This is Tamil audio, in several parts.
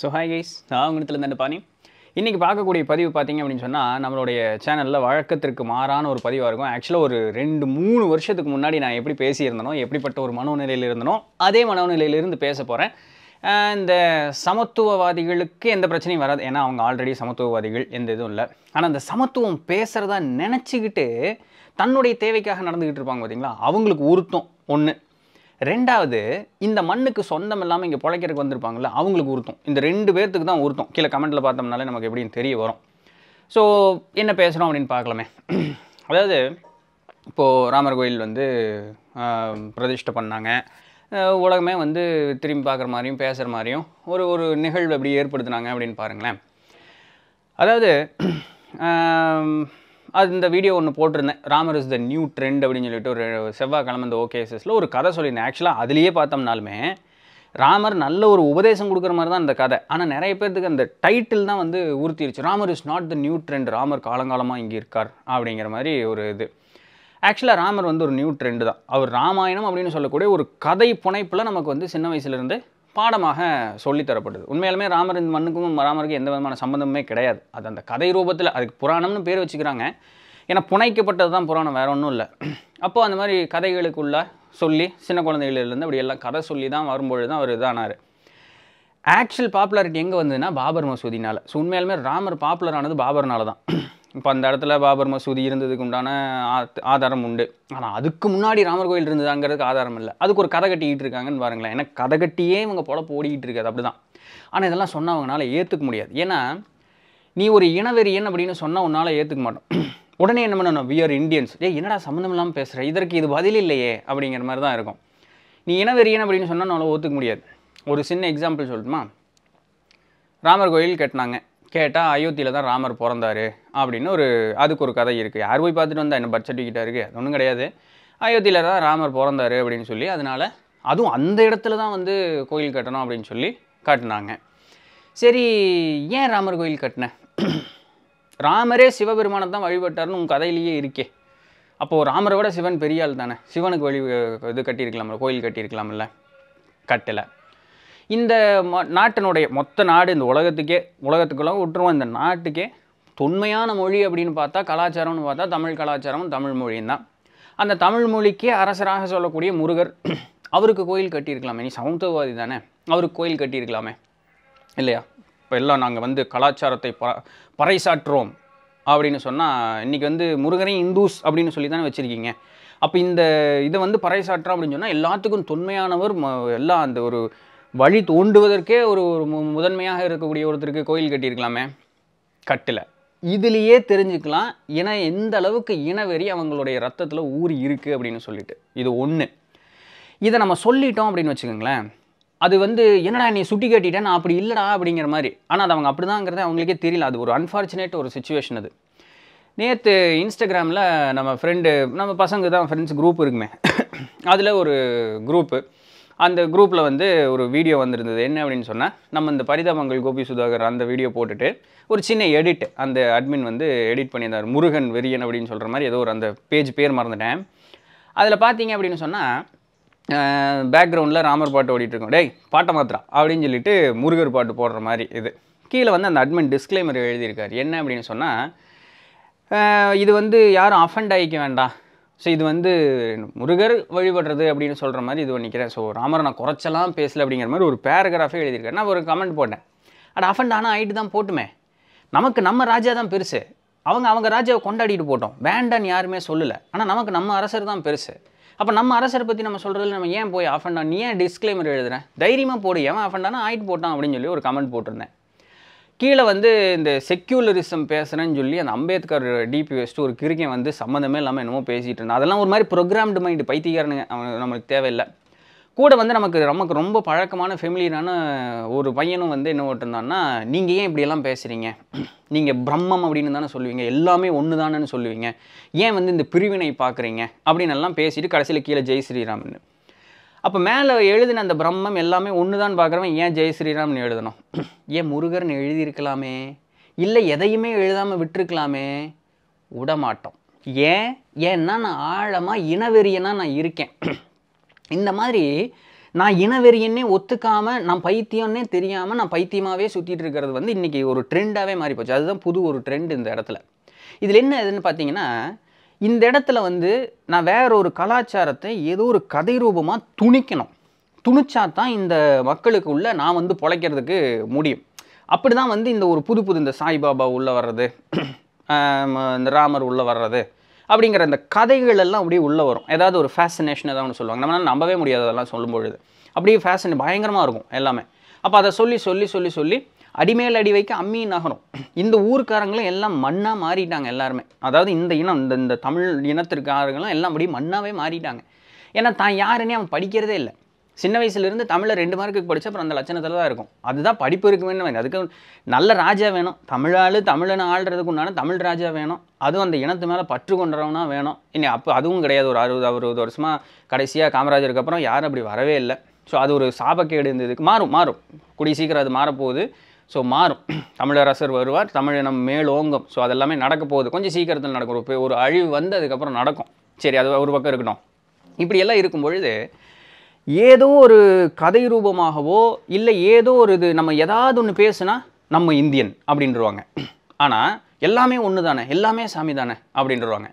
ஸோ ஹாய் கைஸ் நான் உங்கள்கிட்ட அந்த பாணி இன்றைக்கி பார்க்கக்கூடிய பதிவு பார்த்திங்க அப்படின்னு சொன்னால் நம்மளுடைய சேனலில் வழக்கத்திற்கு மாறான ஒரு பதிவாக இருக்கும் ஆக்சுவலாக ஒரு ரெண்டு மூணு வருஷத்துக்கு முன்னாடி நான் எப்படி பேசியிருந்தனோ எப்படிப்பட்ட ஒரு மனோநிலையில் இருந்தனோ அதே மனோநிலையிலிருந்து பேச போகிறேன் இந்த சமத்துவவாதிகளுக்கு எந்த பிரச்சனையும் வராது ஏன்னா அவங்க ஆல்ரெடி சமத்துவவாதிகள் எந்த இதுவும் இல்லை ஆனால் அந்த சமத்துவம் பேசுகிறதா நினச்சிக்கிட்டு தன்னுடைய தேவைக்காக நடந்துக்கிட்டு இருப்பாங்க பார்த்திங்களா அவங்களுக்கு உருத்தம் ஒன்று ரெண்டாவது இந்த மண்ணுக்கு சொந்தம் இல்லாமல் இங்கே பிழைக்கிறதுக்கு வந்திருப்பாங்கல்ல அவங்களுக்கு உருத்தம் இந்த ரெண்டு பேர்த்துக்கு தான் உருத்தம் கீழே கமெண்ட்டில் பார்த்தோம்னாலே நமக்கு எப்படின்னு தெரிய வரும் ஸோ என்ன பேசுகிறோம் அப்படின்னு பார்க்கலாமே அதாவது இப்போது ராமர் கோயில் வந்து பிரதிஷ்டை பண்ணாங்க உலகமே வந்து திரும்பி பார்க்குற மாதிரியும் பேசுகிற மாதிரியும் ஒரு ஒரு நிகழ்வு எப்படி ஏற்படுத்தினாங்க அப்படின்னு பாருங்களேன் அதாவது அது இந்த வீடியோ ஒன்று போட்டிருந்தேன் Ramar is the new trend அப்படின்னு சொல்லிட்டு ஒரு செவ்வாய்க்கிழமை இந்த ஓகேஎஸ்எஸில் ஒரு கதை சொல்லியிருந்தேன் ஆக்சுவலாக அதுலேயே பார்த்தோம்னாலுமே ராமர் நல்ல ஒரு உபதேசம் கொடுக்குற மாதிரி தான் அந்த கதை ஆனால் நிறைய பேர்த்துக்கு அந்த டைட்டில் தான் வந்து உறுத்திருச்சு Ramar is not the new trend Ramar காலங்காலமாக இங்கே இருக்கார் அப்படிங்கிற மாதிரி ஒரு இது ஆக்சுவலாக ராமர் வந்து ஒரு நியூ ட்ரெண்டு தான் அவர் ராமாயணம் அப்படின்னு சொல்லக்கூடிய ஒரு கதை புனைப்பில் நமக்கு வந்து சின்ன வயசுலேருந்து பாடமாக சொல்லித்தரப்படுது உண்மையாலுமே ராமர் இந்த மண்ணுக்கும் ராமருக்கும் எந்த விதமான சம்பந்தமுமே கிடையாது அது அந்த கதை ரூபத்தில் அதுக்கு புராணம்னு பேர் வச்சுக்கிறாங்க ஏன்னா புனைக்கப்பட்டது தான் புராணம் வேற ஒன்றும் இல்லை அப்போது அந்த மாதிரி கதைகளுக்குள்ள சொல்லி சின்ன குழந்தைகளிலேருந்து அப்படி எல்லாம் கதை சொல்லி தான் வரும்பொழுது தான் அவர் இதானார் ஆக்சுவல் பாப்புலாரிட்டி எங்கே வந்ததுன்னா பாபர் மசூதினால் ஸோ உண்மையாலுமே ராமர் பாப்புலர் ஆனது பாபர்னால தான் இப்போ அந்த இடத்துல பாபர் மசூதி இருந்ததுக்கு உண்டான ஆதாரம் உண்டு ஆனால் அதுக்கு முன்னாடி ராமர் கோயில் இருந்ததாங்கிறதுக்கு ஆதாரம் இல்லை அதுக்கு ஒரு கதை கட்டிக்கிட்டு இருக்காங்கன்னு பாருங்களேன் ஏன்னா கதை கட்டியே இவங்க போல ஓடிக்கிட்டு இருக்காது அப்படி தான் ஆனால் இதெல்லாம் சொன்னால் அவங்களால ஏற்றுக்க முடியாது ஏன்னா நீ ஒரு இனவெறியன் அப்படின்னு சொன்னால் உன்னால் ஏற்றுக்க மாட்டோம் உடனே என்ன பண்ணணும் வி ஆர் இண்டியன்ஸ் ஏ என்னடா சம்மந்தம் இல்லாமல் பேசுகிற இதற்கு இது பதில் இல்லையே அப்படிங்கிற மாதிரி தான் இருக்கும் நீ இனவெறியன் அப்படின்னு சொன்னால் நம்மளால் ஒத்துக்க முடியாது ஒரு சின்ன எக்ஸாம்பிள் சொல்லட்டுமா ராமர் கோயில் கட்டினாங்க கேட்டால் அயோத்தியில் தான் ராமர் பிறந்தார் அப்படின்னு ஒரு அதுக்கு ஒரு கதை இருக்குது யார் போய் பார்த்துட்டு வந்தால் என்ன பர்த் சர்டிஃபிகேட்டாக இருக்குது அது ஒன்றும் கிடையாது அயோத்தியில் தான் ராமர் பிறந்தார் அப்படின்னு சொல்லி அதனால் அதுவும் அந்த இடத்துல தான் வந்து கோயில் கட்டணும் அப்படின்னு சொல்லி காட்டினாங்க சரி ஏன் ராமர் கோயில் கட்டினேன் ராமரே சிவபெருமானை தான் வழிபட்டார்னு உங்கள் கதையிலேயே இருக்கே அப்போது ராமரை விட சிவன் பெரியாள் தானே சிவனுக்கு வழி இது கட்டியிருக்கலாம்ல கோயில் கட்டியிருக்கலாம்ல கட்டலை இந்த நாட்டினுடைய மொத்த நாடு இந்த உலகத்துக்கே உலகத்துக்குள்ள விட்டுருவோம் இந்த நாட்டுக்கே தொன்மையான மொழி அப்படின்னு பார்த்தா கலாச்சாரம்னு பார்த்தா தமிழ் கலாச்சாரம் தமிழ் மொழியும் தான் அந்த தமிழ் மொழிக்கே அரசராக சொல்லக்கூடிய முருகர் அவருக்கு கோயில் கட்டியிருக்கலாமே நீ சமத்துவவாதி தானே அவருக்கு கோயில் கட்டியிருக்கலாமே இல்லையா இப்போ எல்லாம் நாங்கள் வந்து கலாச்சாரத்தை ப பறைசாற்றுறோம் அப்படின்னு சொன்னால் இன்றைக்கி வந்து முருகனையும் இந்துஸ் அப்படின்னு சொல்லி தானே வச்சுருக்கீங்க அப்போ இந்த இதை வந்து பறைசாற்றா அப்படின்னு சொன்னால் எல்லாத்துக்கும் தொன்மையானவர் எல்லா அந்த ஒரு வழி தோண்டுவதற்கே ஒரு ஒரு முதன்மையாக இருக்கக்கூடிய ஒருத்தருக்கு கோயில் கட்டியிருக்கலாமே கட்டில இதுலேயே தெரிஞ்சுக்கலாம் ஏன்னா எந்த அளவுக்கு இனவெறி அவங்களுடைய ரத்தத்தில் ஊறி இருக்குது அப்படின்னு சொல்லிட்டு இது ஒன்று இதை நம்ம சொல்லிட்டோம் அப்படின்னு வச்சுக்கோங்களேன் அது வந்து என்னடா நீ சுட்டி கட்டிட்டேன் நான் அப்படி இல்லைடா அப்படிங்கிற மாதிரி ஆனால் அது அவங்க அப்படி தாங்கிறது அவங்களுக்கே தெரியல அது ஒரு அன்ஃபார்ச்சுனேட் ஒரு சுச்சுவேஷன் அது நேற்று இன்ஸ்டாகிராமில் நம்ம ஃப்ரெண்டு நம்ம பசங்க தான் ஃப்ரெண்ட்ஸ் குரூப் இருக்குமே அதில் ஒரு குரூப்பு அந்த குரூப்பில் வந்து ஒரு வீடியோ வந்திருந்தது என்ன அப்படின்னு சொன்னால் நம்ம இந்த பரிதாபங்கள் கோபி சுதாகர் அந்த வீடியோ போட்டுட்டு ஒரு சின்ன எடிட் அந்த அட்மின் வந்து எடிட் பண்ணியிருந்தார் முருகன் வெறியன் அப்படின்னு சொல்கிற மாதிரி ஏதோ ஒரு அந்த பேஜ் பேர் மறந்துட்டேன் அதில் பார்த்தீங்க அப்படின்னு சொன்னால் பேக்ரவுண்டில் ராமர் பாட்டு ஓடிட்டுருக்கோம் டேய் பாட்டை மாத்திரா அப்படின்னு சொல்லிட்டு முருகர் பாட்டு போடுற மாதிரி இது கீழே வந்து அந்த அட்மின் டிஸ்க்ளைமர் எழுதியிருக்கார் என்ன அப்படின்னு சொன்னால் இது வந்து யாரும் அஃபண்ட் ஆகிக்க வேண்டாம் ஸோ இது வந்து முருகர் வழிபடுறது அப்படின்னு சொல்கிற மாதிரி இது பண்ணிக்கிறேன் ஸோ ராமரை நான் குறைச்சலாம் பேசலை அப்படிங்கிற மாதிரி ஒரு பேராகிராஃபே எழுதியிருக்கேன் நான் ஒரு கமெண்ட் போட்டேன் அட் அஃபண்ட் ஆனால் ஆகிட்டு தான் போட்டுமே நமக்கு நம்ம ராஜா தான் பெருசு அவங்க அவங்க ராஜாவை கொண்டாடிட்டு போட்டோம் வேண்டான்னு யாருமே சொல்லலை ஆனால் நமக்கு நம்ம அரசர் தான் பெருசு அப்போ நம்ம அரசரை பற்றி நம்ம சொல்கிறதுல நம்ம ஏன் போய் அஃபண்டா நீ ஏன் டிஸ்க்ளைமர் எழுதுறேன் தைரியமாக போடு எவன் அஃபண்டானா ஆயிட்டு போட்டான் அப்படின்னு சொல்லி ஒரு கமெண்ட் போட்டிருந்தேன் கீழே வந்து இந்த செக்யூலரிசம் பேசுகிறேன்னு சொல்லி அந்த அம்பேத்கர் டிபி வெஸ்ட்டு ஒரு கிரிக்கன் வந்து சம்மந்தமே இல்லாமல் என்னமோ பேசிகிட்டு இருந்தேன் அதெல்லாம் ஒரு மாதிரி ப்ரோக்ராம்டு மைண்டு பைத்தியக்காரனுங்க அவங்க நம்மளுக்கு தேவையில்லை கூட வந்து நமக்கு நமக்கு ரொம்ப பழக்கமான ஃபெமிலியரான ஒரு பையனும் வந்து என்ன ஓட்டிருந்தான்னா நீங்கள் ஏன் இப்படியெல்லாம் பேசுகிறீங்க நீங்கள் பிரம்மம் அப்படின்னு தானே சொல்லுவீங்க எல்லாமே ஒன்று தானேன்னு சொல்லுவீங்க ஏன் வந்து இந்த பிரிவினை பார்க்குறீங்க அப்படின்னு எல்லாம் பேசிட்டு கடைசியில் கீழே ஜெய் ஸ்ரீராம்னு அப்போ மேலே எழுதின அந்த பிரம்மம் எல்லாமே ஒன்று தான் பார்க்குறவன் ஏன் ஜெய் ஸ்ரீராம்னு எழுதணும் ஏன் முருகர்னு எழுதியிருக்கலாமே இல்லை எதையுமே எழுதாமல் விட்டுருக்கலாமே விடமாட்டோம் ஏன் ஏன்னா நான் ஆழமாக இனவெறியனாக நான் இருக்கேன் இந்த மாதிரி நான் இனவெறியன்னே ஒத்துக்காமல் நான் பைத்தியம்னே தெரியாமல் நான் பைத்தியமாகவே சுற்றிட்டு இருக்கிறது வந்து இன்றைக்கி ஒரு ட்ரெண்டாகவே மாறிப்போச்சு அதுதான் புது ஒரு ட்ரெண்ட் இந்த இடத்துல இதில் என்ன இதுன்னு பார்த்தீங்கன்னா இந்த இடத்துல வந்து நான் வேற ஒரு கலாச்சாரத்தை ஏதோ ஒரு கதை ரூபமாக துணிக்கணும் துணிச்சா தான் இந்த மக்களுக்கு உள்ள நான் வந்து பொழைக்கிறதுக்கு முடியும் அப்படி தான் வந்து இந்த ஒரு புது புது இந்த சாய்பாபா உள்ளே வர்றது இந்த ராமர் உள்ளே வர்றது அப்படிங்கிற இந்த கதைகள் எல்லாம் அப்படியே உள்ளே வரும் ஏதாவது ஒரு ஃபேசினேஷன் ஏதாவது ஒன்று சொல்லுவாங்க நம்மளால் நம்பவே முடியாது அதெல்லாம் சொல்லும் பொழுது அப்படியே ஃபேஷன் பயங்கரமாக இருக்கும் எல்லாமே அப்போ அதை சொல்லி சொல்லி சொல்லி சொல்லி அடிமேல் அடி வைக்க அம்மியின் நகரும் இந்த ஊருக்காரங்களும் எல்லாம் மண்ணாக மாறிட்டாங்க எல்லாருமே அதாவது இந்த இனம் இந்த இந்த தமிழ் இனத்திற்காரங்களும் எல்லாம் அப்படியே மண்ணாகவே மாறிட்டாங்க ஏன்னா தான் யாருன்னே அவன் படிக்கிறதே இல்லை சின்ன வயசுலேருந்து தமிழில் ரெண்டு மார்க்குக்கு படித்த அப்புறம் அந்த லட்சணத்தில் தான் இருக்கும் அதுதான் படிப்பு வேணும் அதுக்கு நல்ல ராஜா வேணும் தமிழாள் தமிழன் ஆள்றதுக்கு உண்டான தமிழ் ராஜா வேணும் அதுவும் அந்த இனத்து மேலே பற்று கொண்டுறவனா வேணும் இனி அப்போ அதுவும் கிடையாது ஒரு அறுபது அறுபது வருஷமாக கடைசியாக காமராஜருக்கு அப்புறம் யாரும் அப்படி வரவே இல்லை ஸோ அது ஒரு சாபக்கேடு இருந்ததுக்கு மாறும் மாறும் குடி சீக்கிரம் அது மாறப்போகுது ஸோ மாறும் தமிழரசர் வருவார் தமிழினம் மேலோங்கும் ஸோ அதெல்லாமே நடக்க போகுது கொஞ்சம் சீக்கிரத்தில் நடக்கும் ஒரு ஒரு அழிவு வந்து அதுக்கப்புறம் நடக்கும் சரி அது ஒரு பக்கம் இருக்கட்டும் இப்படியெல்லாம் இருக்கும் பொழுது ஏதோ ஒரு கதை ரூபமாகவோ இல்லை ஏதோ ஒரு இது நம்ம ஏதாவது ஒன்று பேசுனா நம்ம இந்தியன் அப்படின்ருவாங்க ஆனால் எல்லாமே ஒன்று தானே எல்லாமே சாமி தானே அப்படின்றவாங்க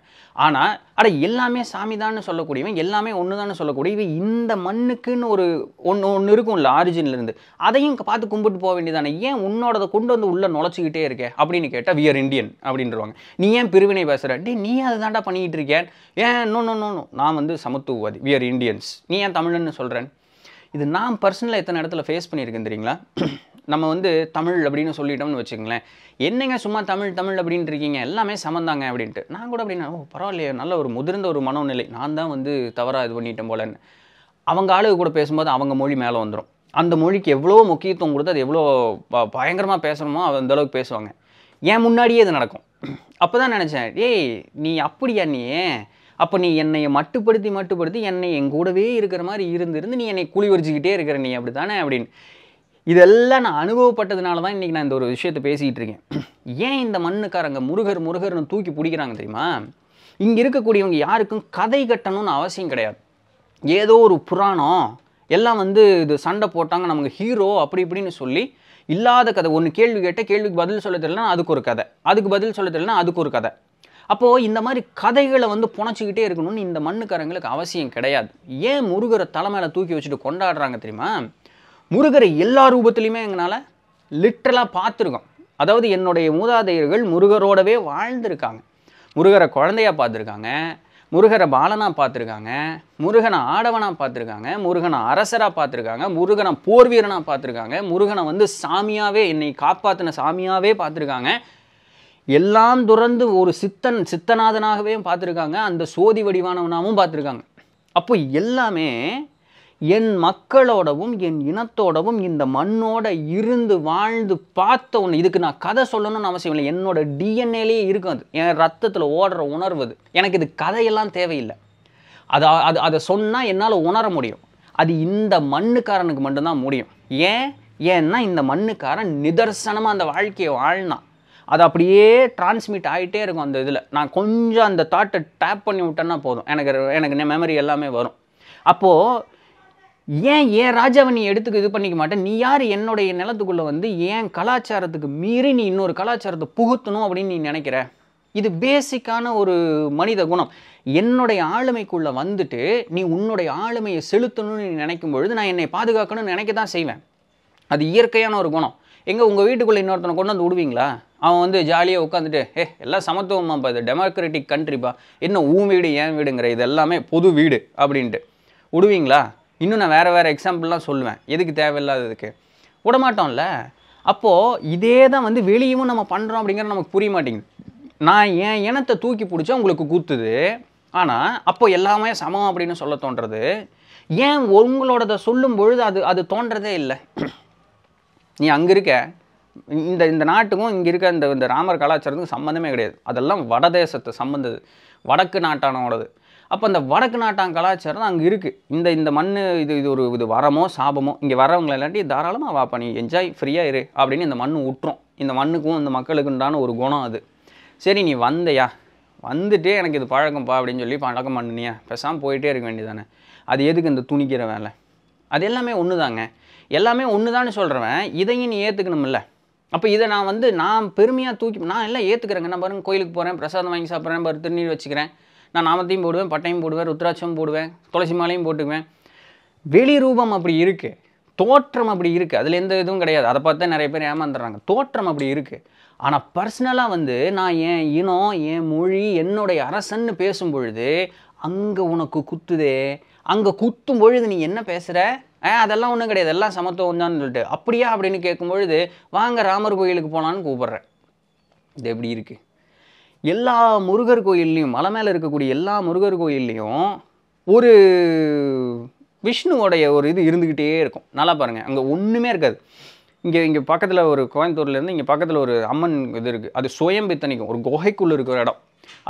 ஆனால் அட எல்லாமே சாமி தான் சொல்லக்கூடியவன் எல்லாமே ஒன்று தான் சொல்லக்கூடியவன் இந்த மண்ணுக்குன்னு ஒரு ஒன்று ஒன்று இருக்கும்ல ஆரிஜின்லேருந்து அதையும் பார்த்து கும்பிட்டு போக வேண்டியதானே ஏன் உன்னோடதை கொண்டு வந்து உள்ளே நுழைச்சிக்கிட்டே இருக்கே அப்படின்னு கேட்டால் வியர் இண்டியன் அப்படின்றவாங்க நீ ஏன் பிரிவினை பேசுகிற டே நீ அதை தாண்டா பண்ணிக்கிட்டு இருக்கேன் ஏன் இன்னொன்று இன்னொன்று நான் வந்து சமத்துவவாதி வியர் இண்டியன்ஸ் நீ ஏன் தமிழன்னு சொல்கிறேன் இது நான் பர்சனலாக எத்தனை இடத்துல ஃபேஸ் பண்ணியிருக்கேன் தெரியுங்களா நம்ம வந்து தமிழ் அப்படின்னு சொல்லிட்டோம்னு வச்சுக்கங்களேன் என்னங்க சும்மா தமிழ் தமிழ் அப்படின்ட்டு இருக்கீங்க எல்லாமே சமந்தாங்க அப்படின்ட்டு நான் கூட அப்படின்னா ஓ பரவாயில்லையே நல்ல ஒரு முதிர்ந்த ஒரு மனோநிலை நான் தான் வந்து தவறாக இது பண்ணிட்டேன் போலன்னு அவங்க ஆளுக கூட பேசும்போது அவங்க மொழி மேலே வந்துடும் அந்த மொழிக்கு எவ்வளோ முக்கியத்துவம் கொடுத்து அது எவ்வளோ பயங்கரமாக பேசணுமோ அந்த அளவுக்கு பேசுவாங்க ஏன் முன்னாடியே இது நடக்கும் அப்போ தான் நினச்சேன் ஏய் நீ அப்படியா நீ அப்போ நீ என்னை மட்டுப்படுத்தி மட்டுப்படுத்தி என்னை என் கூடவே இருக்கிற மாதிரி இருந்திருந்து நீ என்னை குழி வரிச்சிக்கிட்டே இருக்கிற நீ அப்படி தானே அப்படின்னு இதெல்லாம் நான் அனுபவப்பட்டதுனால தான் இன்றைக்கி நான் இந்த ஒரு விஷயத்தை பேசிகிட்டு இருக்கேன் ஏன் இந்த மண்ணுக்காரங்க முருகர் முருகர்னு தூக்கி பிடிக்கிறாங்க தெரியுமா இங்கே இருக்கக்கூடியவங்க யாருக்கும் கதை கட்டணும்னு அவசியம் கிடையாது ஏதோ ஒரு புராணம் எல்லாம் வந்து இது சண்டை போட்டாங்க நமக்கு ஹீரோ அப்படி இப்படின்னு சொல்லி இல்லாத கதை ஒன்று கேள்வி கேட்டால் கேள்விக்கு பதில் சொல்ல தெரியலனா அதுக்கு ஒரு கதை அதுக்கு பதில் சொல்ல தெரியலனா அதுக்கு ஒரு கதை அப்போது இந்த மாதிரி கதைகளை வந்து புணச்சிக்கிட்டே இருக்கணும்னு இந்த மண்ணுக்காரங்களுக்கு அவசியம் கிடையாது ஏன் முருகரை தலைமையில் தூக்கி வச்சுட்டு கொண்டாடுறாங்க தெரியுமா முருகரை எல்லா ரூபத்துலேயுமே எங்களால் லிட்ரலாக பார்த்துருக்கோம் அதாவது என்னுடைய மூதாதையர்கள் முருகரோடவே வாழ்ந்திருக்காங்க முருகரை குழந்தையாக பார்த்துருக்காங்க முருகரை பாலனாக பார்த்துருக்காங்க முருகனை ஆடவனாக பார்த்துருக்காங்க முருகனை அரசராக பார்த்துருக்காங்க முருகனை போர்வீரனாக பார்த்துருக்காங்க முருகனை வந்து சாமியாகவே என்னை காப்பாற்றின சாமியாகவே பார்த்துருக்காங்க எல்லாம் துறந்து ஒரு சித்தன் சித்தநாதனாகவே பார்த்துருக்காங்க அந்த சோதி வடிவானவனாகவும் பார்த்துருக்காங்க அப்போ எல்லாமே என் மக்களோடவும் என் இனத்தோடவும் இந்த மண்ணோட இருந்து வாழ்ந்து பார்த்த ஒன்று இதுக்கு நான் கதை சொல்லணும்னு அவசியம் இல்லை என்னோட டிஎன்ஏலேயே இருக்கும் அது என் ரத்தத்தில் ஓடுற உணர்வு அது எனக்கு இது கதையெல்லாம் தேவையில்லை அதை அது அதை சொன்னால் என்னால் உணர முடியும் அது இந்த மண்ணுக்காரனுக்கு மட்டும்தான் முடியும் ஏன் ஏன்னா இந்த மண்ணுக்காரன் நிதர்சனமாக அந்த வாழ்க்கையை வாழ்னான் அது அப்படியே டிரான்ஸ்மிட் ஆகிட்டே இருக்கும் அந்த இதில் நான் கொஞ்சம் அந்த தாட்டை டேப் பண்ணி விட்டேன்னா போதும் எனக்கு எனக்கு மெமரி எல்லாமே வரும் அப்போது ஏன் ஏன் ராஜாவை நீ எடுத்துக்க இது பண்ணிக்க மாட்டேன் நீ யார் என்னுடைய நிலத்துக்குள்ளே வந்து ஏன் கலாச்சாரத்துக்கு மீறி நீ இன்னொரு கலாச்சாரத்தை புகுத்தணும் அப்படின்னு நீ நினைக்கிற இது பேசிக்கான ஒரு மனித குணம் என்னுடைய ஆளுமைக்குள்ளே வந்துட்டு நீ உன்னுடைய ஆளுமையை செலுத்தணும்னு நீ நினைக்கும் பொழுது நான் என்னை பாதுகாக்கணும்னு நினைக்க தான் செய்வேன் அது இயற்கையான ஒரு குணம் எங்கே உங்கள் வீட்டுக்குள்ளே இன்னொருத்தனை கொண்டு வந்து விடுவீங்களா அவன் வந்து ஜாலியாக உட்காந்துட்டு ஏ எல்லாம் சமத்துவமாப்பா இது டெமோக்ராட்டிக் கண்ட்ரிப்பா என்ன ஊ வீடு ஏன் வீடுங்கிற இது எல்லாமே பொது வீடு அப்படின்ட்டு விடுவீங்களா இன்னும் நான் வேறு வேறு எக்ஸாம்பிள்லாம் சொல்லுவேன் எதுக்கு தேவையில்லாததுக்கு விடமாட்டோம்ல அப்போது இதே தான் வந்து வெளியும் நம்ம பண்ணுறோம் அப்படிங்கிறது நமக்கு புரிய மாட்டேங்குது நான் என் இனத்தை தூக்கி பிடிச்சா உங்களுக்கு கூத்துது ஆனால் அப்போ எல்லாமே சமம் அப்படின்னு சொல்ல தோன்றது ஏன் உங்களோடத சொல்லும் பொழுது அது அது தோன்றதே இல்லை நீ அங்கே இருக்க இந்த இந்த நாட்டுக்கும் இங்கே இருக்க இந்த இந்த ராமர் கலாச்சாரத்துக்கும் சம்மந்தமே கிடையாது அதெல்லாம் வடதேசத்தை சம்மந்தது வடக்கு நாட்டானோடது அப்போ அந்த வடக்கு நாட்டான் கலாச்சாரம் அங்கே இருக்குது இந்த இந்த மண் இது இது ஒரு இது வரமோ சாபமோ இங்கே வரவங்களை இல்லாட்டி தாராளமாக வாப்பா நீ என்ஜாய் ஃப்ரீயாக இரு அப்படின்னு இந்த மண் விட்டுரும் இந்த மண்ணுக்கும் இந்த மக்களுக்கு உண்டான ஒரு குணம் அது சரி நீ வந்தையா வந்துட்டே எனக்கு இது பழக்கம்ப்பா அப்படின்னு சொல்லி பழக்கம் பண்ணினியா பெசாமல் போயிட்டே இருக்க வேண்டியதானே அது எதுக்கு இந்த துணிக்கிற வேலை அது எல்லாமே ஒன்று தாங்க எல்லாமே ஒன்று தான் சொல்கிறவன் இதையும் நீ ஏற்றுக்கணும்ல அப்போ இதை நான் வந்து நான் பெருமையாக தூக்கி நான் எல்லாம் ஏற்றுக்கிறேங்க நான் பாருங்கள் கோயிலுக்கு போகிறேன் பிரசாதம் வாங்கி சாப்பிட்றேன் பாரு திருநீர் வச்சுக்கிறேன் நான் நாமத்தையும் போடுவேன் பட்டையும் போடுவேன் ருத்ராட்சம் போடுவேன் துளசி மாலையும் போட்டுக்குவேன் வெளி ரூபம் அப்படி இருக்குது தோற்றம் அப்படி இருக்குது அதில் எந்த இதுவும் கிடையாது அதை பார்த்தா நிறைய பேர் ஏமாந்துடுறாங்க தோற்றம் அப்படி இருக்குது ஆனால் பர்சனலாக வந்து நான் என் இனம் என் மொழி என்னுடைய அரசன்னு பேசும் பொழுது அங்கே உனக்கு குத்துதே அங்கே குத்தும் பொழுது நீ என்ன பேசுகிற ஆ அதெல்லாம் ஒன்றும் கிடையாது எல்லாம் சமத்துவம் தான் சொல்லிட்டு அப்படியா அப்படின்னு கேட்கும் பொழுது வாங்க ராமர் கோயிலுக்கு போகலான்னு கூப்பிட்றேன் இது எப்படி இருக்குது எல்லா முருகர் கோயில்லையும் மலை மேலே இருக்கக்கூடிய எல்லா முருகர் கோயில்லையும் ஒரு விஷ்ணுவோடைய ஒரு இது இருந்துக்கிட்டே இருக்கும் நல்லா பாருங்கள் அங்கே ஒன்றுமே இருக்காது இங்கே இங்கே பக்கத்தில் ஒரு கோயம்புத்தூர்லேருந்து இங்கே பக்கத்தில் ஒரு அம்மன் இது இருக்குது அது சுயம் பித்தனைக்கும் ஒரு குகைக்குள்ளே இருக்கிற இடம்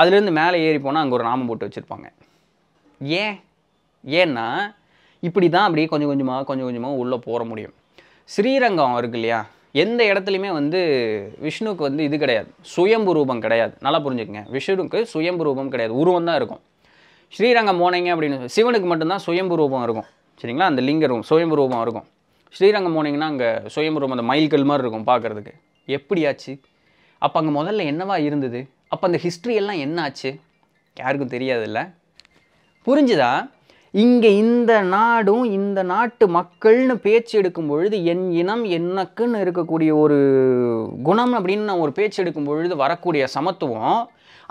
அதுலேருந்து மேலே ஏறி போனால் அங்கே ஒரு நாமம் போட்டு வச்சுருப்பாங்க ஏன் ஏன்னா இப்படி தான் அப்படியே கொஞ்சம் கொஞ்சமாக கொஞ்சம் கொஞ்சமாக உள்ளே போகிற முடியும் ஸ்ரீரங்கம் இருக்கு இல்லையா எந்த இடத்துலையுமே வந்து விஷ்ணுவுக்கு வந்து இது கிடையாது சுயம்பு ரூபம் கிடையாது நல்லா புரிஞ்சுக்கங்க விஷ்ணுவுக்கு சுயம்பு ரூபம் கிடையாது உருவம் தான் இருக்கும் ஸ்ரீரங்கம் போனீங்க அப்படின்னு சிவனுக்கு மட்டும்தான் சுயம்பு ரூபம் இருக்கும் சரிங்களா அந்த லிங்க ரூபம் சுயம்பு ரூபம் இருக்கும் ஸ்ரீரங்கம் போனீங்கன்னா அங்கே சுயம்பு ரூபம் அந்த மைல்கல் மாதிரி இருக்கும் பார்க்குறதுக்கு எப்படியாச்சு அப்போ அங்கே முதல்ல என்னவா இருந்தது அப்போ அந்த ஹிஸ்ட்ரி எல்லாம் என்ன ஆச்சு யாருக்கும் தெரியாதுல்ல புரிஞ்சுதா இங்கே இந்த நாடும் இந்த நாட்டு மக்கள்னு பேச்சு எடுக்கும் பொழுது என் இனம் எனக்குன்னு இருக்கக்கூடிய ஒரு குணம் அப்படின்னு நான் ஒரு பேச்சு எடுக்கும் பொழுது வரக்கூடிய சமத்துவம்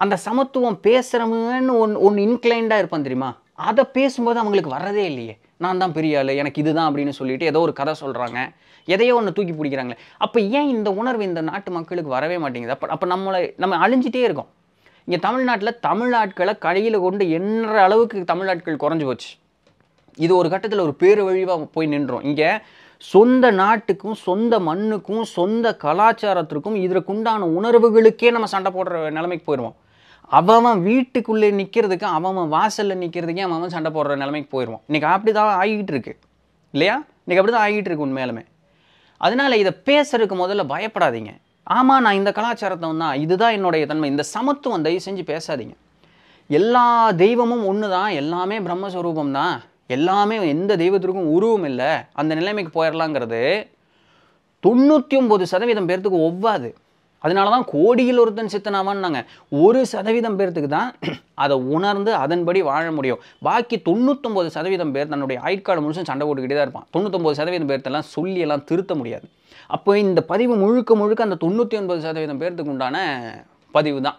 அந்த சமத்துவம் பேசுகிறவங்கன்னு ஒன் ஒன்று இன்க்ளைண்டாக இருப்பான் தெரியுமா அதை பேசும்போது அவங்களுக்கு வரதே இல்லையே நான் தான் பெரியாள் எனக்கு இதுதான் அப்படின்னு சொல்லிட்டு ஏதோ ஒரு கதை சொல்கிறாங்க எதையோ ஒன்று தூக்கி பிடிக்கிறாங்களே அப்போ ஏன் இந்த உணர்வு இந்த நாட்டு மக்களுக்கு வரவே மாட்டேங்குது அப்போ அப்போ நம்மளை நம்ம அழிஞ்சிட்டே இருக்கோம் இங்கே தமிழ்நாட்டில் தமிழ்நாட்களை கடையில் கொண்டு எண்ணுற அளவுக்கு தமிழ்நாட்கள் குறைஞ்சி போச்சு இது ஒரு கட்டத்தில் ஒரு பேரு வழிவாக போய் நின்றோம் இங்கே சொந்த நாட்டுக்கும் சொந்த மண்ணுக்கும் சொந்த கலாச்சாரத்திற்கும் இதற்குண்டான உணர்வுகளுக்கே நம்ம சண்டை போடுற நிலைமைக்கு போயிடுவோம் அவன் வீட்டுக்குள்ளே நிற்கிறதுக்கு அவன் வாசலில் நிற்கிறதுக்கே அவன் சண்டை போடுற நிலைமைக்கு போயிடுவான் இன்றைக்கி அப்படி தான் ஆகிட்டு இருக்கு இல்லையா இன்றைக்கி அப்படி தான் ஆகிட்டு இருக்கு உண்மையிலுமே அதனால் இதை பேசுறதுக்கு முதல்ல பயப்படாதீங்க ஆமாம் நான் இந்த கலாச்சாரத்தை தான் இதுதான் என்னுடைய தன்மை இந்த சமத்துவம் தயவு செஞ்சு பேசாதீங்க எல்லா தெய்வமும் ஒன்று தான் எல்லாமே பிரம்மஸ்வரூபம் தான் எல்லாமே எந்த தெய்வத்திற்கும் உருவம் இல்லை அந்த நிலைமைக்கு போயிடலாங்கிறது தொண்ணூற்றி ஒம்பது சதவீதம் பேர்த்துக்கு ஒவ்வாது அதனால தான் கோடியில் ஒருத்தன் சித்தனாவான்னாங்க ஒரு சதவீதம் பேர்த்துக்கு தான் அதை உணர்ந்து அதன்படி வாழ முடியும் பாக்கி தொண்ணூத்தொம்பது சதவீதம் பேர் தன்னுடைய ஆயுட்காலம் முழுசும் சண்டை போட்டுக்கிட்டே தான் இருப்பான் தொண்ணூத்தொம்பது சதவீதம் பேர்த்தெல்லாம் சொல்லியெல்லாம் திருத்த முடியாது அப்போ இந்த பதிவு முழுக்க முழுக்க அந்த தொண்ணூற்றி ஒன்பது சதவீதம் பேர்த்துக்கு உண்டான பதிவு தான்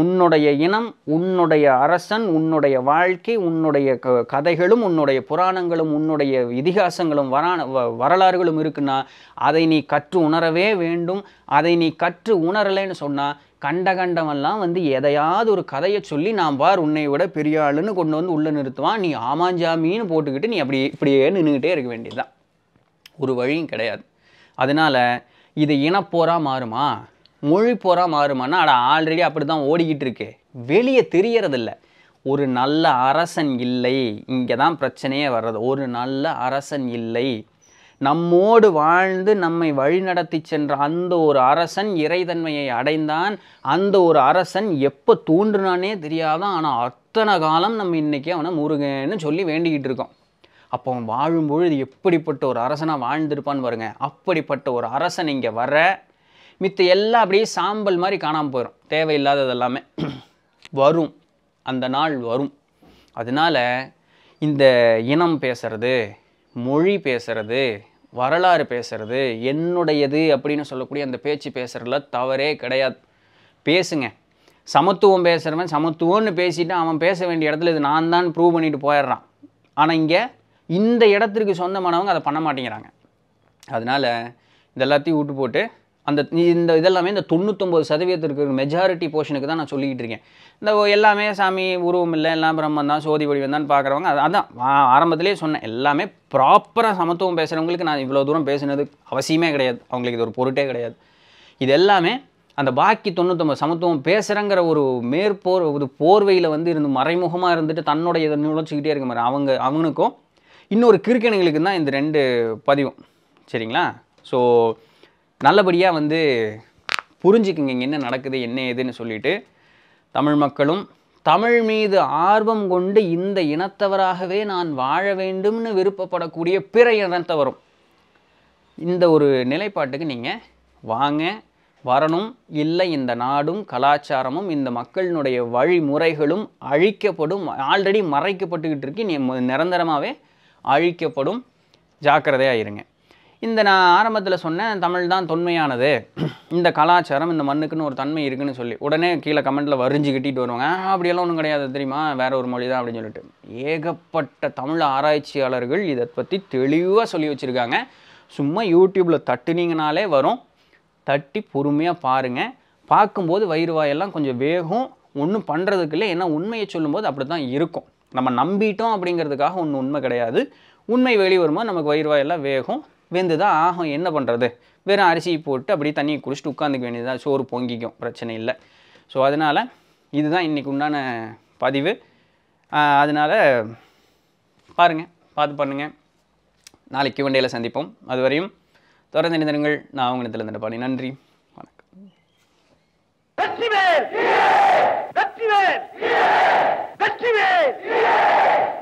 உன்னுடைய இனம் உன்னுடைய அரசன் உன்னுடைய வாழ்க்கை உன்னுடைய க கதைகளும் உன்னுடைய புராணங்களும் உன்னுடைய இதிகாசங்களும் வரலாறுகளும் இருக்குன்னா அதை நீ கற்று உணரவே வேண்டும் அதை நீ கற்று உணரலைன்னு சொன்னால் கண்ட கண்டமெல்லாம் வந்து எதையாவது ஒரு கதையை சொல்லி நான் பார் உன்னை விட பெரிய ஆளுன்னு கொண்டு வந்து உள்ளே நிறுத்துவான் நீ ஆமாஞ்சாமின்னு போட்டுக்கிட்டு நீ அப்படி இப்படியே நின்றுக்கிட்டே இருக்க வேண்டியதுதான் ஒரு வழியும் கிடையாது அதனால் இது இனப்போராக மாறுமா மொழி போராக மாறுமானா அட ஆல்ரெடி அப்படி தான் ஓடிக்கிட்டு இருக்கு வெளியே தெரியறதில்ல ஒரு நல்ல அரசன் இல்லை இங்கே தான் பிரச்சனையே வர்றது ஒரு நல்ல அரசன் இல்லை நம்மோடு வாழ்ந்து நம்மை வழிநடத்தி சென்ற அந்த ஒரு அரசன் இறைதன்மையை அடைந்தான் அந்த ஒரு அரசன் எப்போ தூண்டுனானே தெரியாதான் ஆனால் அத்தனை காலம் நம்ம இன்றைக்கி அவனை முருகன்னு சொல்லி வேண்டிக்கிட்டு இருக்கோம் அப்போ அவன் வாழும்பொழுது எப்படிப்பட்ட ஒரு அரசனாக வாழ்ந்திருப்பான்னு பாருங்க அப்படிப்பட்ட ஒரு அரசன் இங்கே வர மித்த எல்லாம் அப்படியே சாம்பல் மாதிரி காணாமல் போயிடும் தேவையில்லாதது எல்லாமே வரும் அந்த நாள் வரும் அதனால் இந்த இனம் பேசுறது மொழி பேசுறது வரலாறு பேசுறது என்னுடையது அப்படின்னு சொல்லக்கூடிய அந்த பேச்சு பேசுகிறதுல தவறே கிடையாது பேசுங்க சமத்துவம் பேசுகிறவன் சமத்துவம்னு பேசிட்டு அவன் பேச வேண்டிய இடத்துல இது நான் தான் ப்ரூவ் பண்ணிட்டு போயிடுறான் ஆனால் இங்கே இந்த இடத்திற்கு சொந்தமானவங்க அதை பண்ண மாட்டேங்கிறாங்க அதனால் இதெல்லாத்தையும் விட்டு போட்டு அந்த இந்த இதெல்லாமே இந்த தொண்ணூத்தொம்பது சதவீதத்திற்கு மெஜாரிட்டி போர்ஷனுக்கு தான் நான் சொல்லிக்கிட்டு இருக்கேன் இந்த எல்லாமே சாமி உருவம் இல்லை எல்லாம் பிரம்மன் தான் சோதி வடிவம் தான் பார்க்குறவங்க அதான் ஆரம்பத்திலே சொன்னேன் எல்லாமே ப்ராப்பராக சமத்துவம் பேசுகிறவங்களுக்கு நான் இவ்வளோ தூரம் பேசுனது அவசியமே கிடையாது அவங்களுக்கு இது ஒரு பொருட்டே கிடையாது இது எல்லாமே அந்த பாக்கி தொண்ணூத்தொம்பது சமத்துவம் பேசுகிறங்கிற ஒரு மேற்போர் ஒரு போர்வையில் வந்து இருந்து மறைமுகமாக இருந்துட்டு தன்னோட இதை நுழைச்சிக்கிட்டே இருக்க மாதிரி அவங்க அவனுக்கும் இன்னொரு கிறுக்கணுங்களுக்கு தான் இந்த ரெண்டு பதிவும் சரிங்களா ஸோ நல்லபடியாக வந்து புரிஞ்சுக்குங்க இங்கே என்ன நடக்குது என்ன ஏதுன்னு சொல்லிட்டு தமிழ் மக்களும் தமிழ் மீது ஆர்வம் கொண்டு இந்த இனத்தவராகவே நான் வாழ வேண்டும்னு விருப்பப்படக்கூடிய பிற இனத்தவரும் இந்த ஒரு நிலைப்பாட்டுக்கு நீங்கள் வாங்க வரணும் இல்லை இந்த நாடும் கலாச்சாரமும் இந்த மக்களினுடைய வழிமுறைகளும் அழிக்கப்படும் ஆல்ரெடி மறைக்கப்பட்டுக்கிட்டு இருக்கு நிரந்தரமாகவே அழிக்கப்படும் ஜாக்கிரதையாக இருங்க இந்த நான் ஆரம்பத்தில் சொன்னேன் தமிழ் தான் தொன்மையானது இந்த கலாச்சாரம் இந்த மண்ணுக்குன்னு ஒரு தன்மை இருக்குன்னு சொல்லி உடனே கீழே கமெண்ட்டில் வரிஞ்சு கட்டிட்டு வருவாங்க அப்படியெல்லாம் ஒன்றும் கிடையாது தெரியுமா வேற ஒரு மொழி தான் அப்படின்னு சொல்லிட்டு ஏகப்பட்ட தமிழ் ஆராய்ச்சியாளர்கள் இதை பற்றி தெளிவாக சொல்லி வச்சுருக்காங்க சும்மா யூடியூப்பில் தட்டுனீங்கனாலே வரும் தட்டி பொறுமையாக பாருங்கள் பார்க்கும்போது வயிறு வாயெல்லாம் கொஞ்சம் வேகும் ஒன்றும் பண்ணுறதுக்கு இல்லை ஏன்னா உண்மையை சொல்லும்போது அப்படி தான் இருக்கும் நம்ம நம்பிட்டோம் அப்படிங்கிறதுக்காக ஒன்று உண்மை கிடையாது உண்மை வெளிவருமா நமக்கு வயிறு வாயெல்லாம் வேகும் வெந்து தான் ஆகும் என்ன பண்ணுறது வெறும் அரிசி போட்டு அப்படியே தண்ணியை குடிச்சிட்டு உட்காந்துக்க வேண்டியதாக சோறு பொங்கிக்கும் பிரச்சனை இல்லை ஸோ அதனால் இதுதான் இன்றைக்கு உண்டான பதிவு அதனால் பாருங்கள் பார்த்து பண்ணுங்கள் நாளைக்கு வண்டையில் சந்திப்போம் அதுவரையும் தொடர்ந்து நினைந்திருங்கள் நான் அவங்க நிலத்தில் இருந்த பாடி நன்றி வணக்கம் வெற்றி Hadi be!